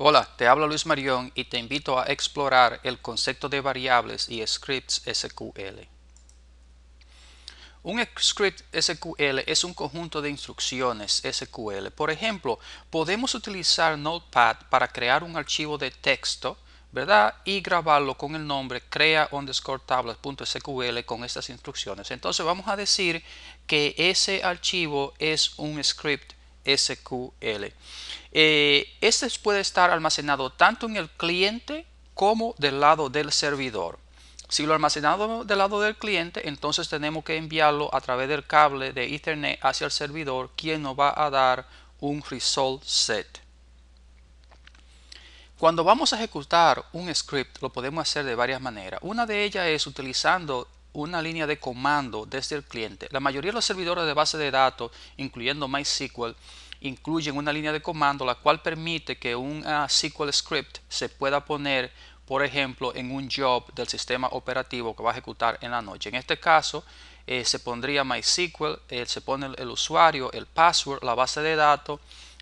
Hola, te habla Luis Marión y te invito a explorar el concepto de variables y scripts SQL. Un script SQL es un conjunto de instrucciones SQL. Por ejemplo, podemos utilizar Notepad para crear un archivo de texto, ¿verdad? Y grabarlo con el nombre crea con estas instrucciones. Entonces vamos a decir que ese archivo es un script SQL. Eh, este puede estar almacenado tanto en el cliente como del lado del servidor. Si lo almacenamos del lado del cliente, entonces tenemos que enviarlo a través del cable de Ethernet hacia el servidor, quien nos va a dar un result set. Cuando vamos a ejecutar un script, lo podemos hacer de varias maneras. Una de ellas es utilizando una línea de comando desde el cliente. La mayoría de los servidores de base de datos, incluyendo MySQL, incluyen una línea de comando la cual permite que un ah, SQL script se pueda poner, por ejemplo, en un job del sistema operativo que va a ejecutar en la noche. En este caso, eh, se pondría MySQL, eh, se pone el, el usuario, el password, la base de datos,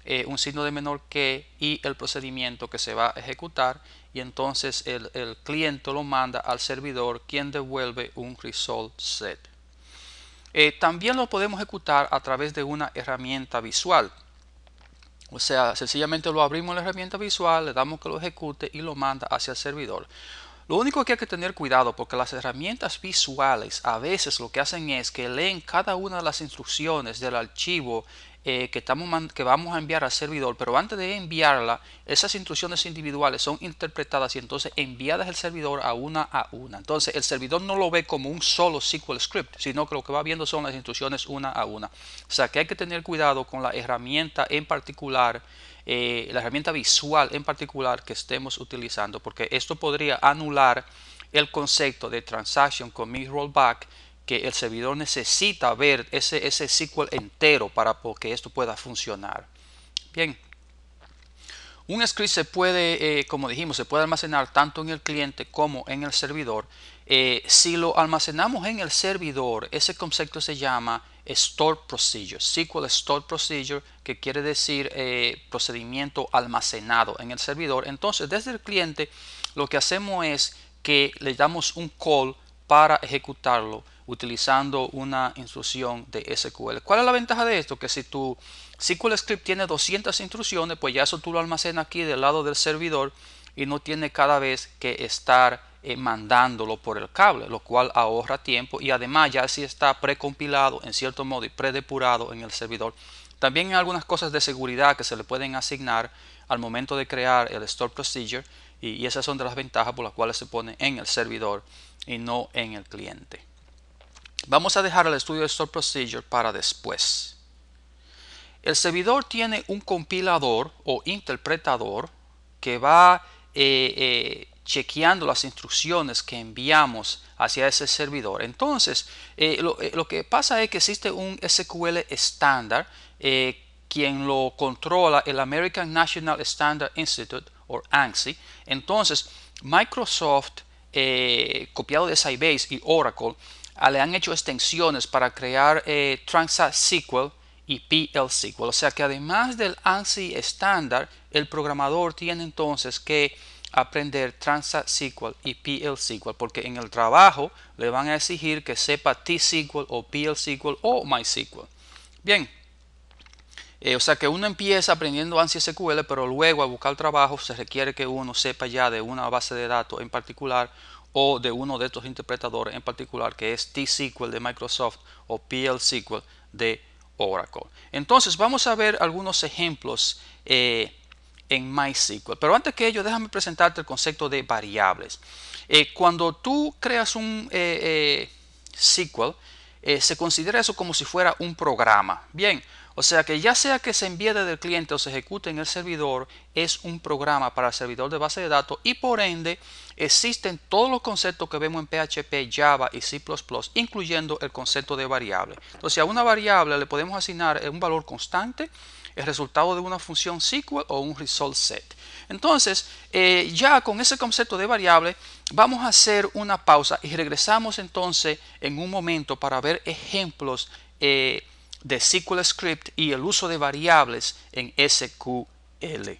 eh, un signo de menor que y el procedimiento que se va a ejecutar y entonces el, cliente lo manda al servidor quien devuelve un result set. Eh, también lo podemos ejecutar a través de una herramienta visual. O sea, sencillamente lo abrimos en la herramienta visual, le damos que lo ejecute y lo manda hacia el servidor. Lo único que hay que tener cuidado porque las herramientas visuales a veces lo que hacen es que leen cada una de las instrucciones del archivo eh, que, estamos, que vamos a enviar al servidor, pero antes de enviarla, esas instrucciones individuales son interpretadas y entonces enviadas al servidor a una a una. Entonces el servidor no lo ve como un solo SQL script, sino que lo que va viendo son las instrucciones una a una. O sea que hay que tener cuidado con la herramienta en particular, eh, la herramienta visual en particular que estemos utilizando, porque esto podría anular el concepto de transaction commit rollback que el servidor necesita ver ese, ese SQL entero para que esto pueda funcionar. Bien. Un script se puede, eh, como dijimos, se puede almacenar tanto en el cliente como en el servidor. Eh, si lo almacenamos en el servidor, ese concepto se llama Store Procedure, SQL Store Procedure, que quiere decir eh, procedimiento almacenado en el servidor. Entonces, desde el cliente, lo que hacemos es que le damos un call para ejecutarlo utilizando una instrucción de SQL. ¿Cuál es la ventaja de esto? Que si tu SQL script tiene 200 instrucciones, pues ya eso tú lo almacenas aquí del lado del servidor y no tiene cada vez que estar eh, mandándolo por el cable, lo cual ahorra tiempo y además ya si está precompilado en cierto modo y predepurado en el servidor. También hay algunas cosas de seguridad que se le pueden asignar al momento de crear el store procedure y esas son de las ventajas por las cuales se pone en el servidor y no en el cliente. Vamos a dejar el estudio de store procedure para después. El servidor tiene un compilador o interpretador que va eh, eh, chequeando las instrucciones que enviamos hacia ese servidor. Entonces, eh, lo, lo, que pasa es que existe un SQL estándar. quien lo controla el American National Standard Institute o ANSI. Entonces, Microsoft, copiado de Sybase y Oracle, Ah, le han hecho extensiones para crear eh, SQL y PLSQL. O sea que además del ANSI estándar, el programador tiene entonces que aprender SQL y SQL, porque en el trabajo le van a exigir que sepa T-SQL o SQL o MySQL. Bien, eh, o sea que uno empieza aprendiendo ANSI SQL, pero luego al buscar trabajo se requiere que uno sepa ya de una base de datos en particular o de uno de estos interpretadores en particular que es T-SQL de Microsoft o PL-SQL de Oracle. Entonces vamos a ver algunos ejemplos eh, en MySQL. Pero antes que ello, déjame presentarte el concepto de variables. Eh, cuando tú creas un eh, SQL, se considera eso como si fuera un programa. Bien, o sea que ya sea que se envíe desde el cliente o se ejecute en el servidor, es un programa para el servidor de base de datos y por ende existen todos los conceptos que vemos en PHP, Java y C++, incluyendo el concepto de variable. Entonces a una variable le podemos asignar eh, un valor constante, el resultado de una función SQL o un result set. Entonces, eh, ya con ese concepto de variable, vamos a hacer una pausa y regresamos entonces en un momento para ver ejemplos eh, de SQL Script y el uso de variables en SQL.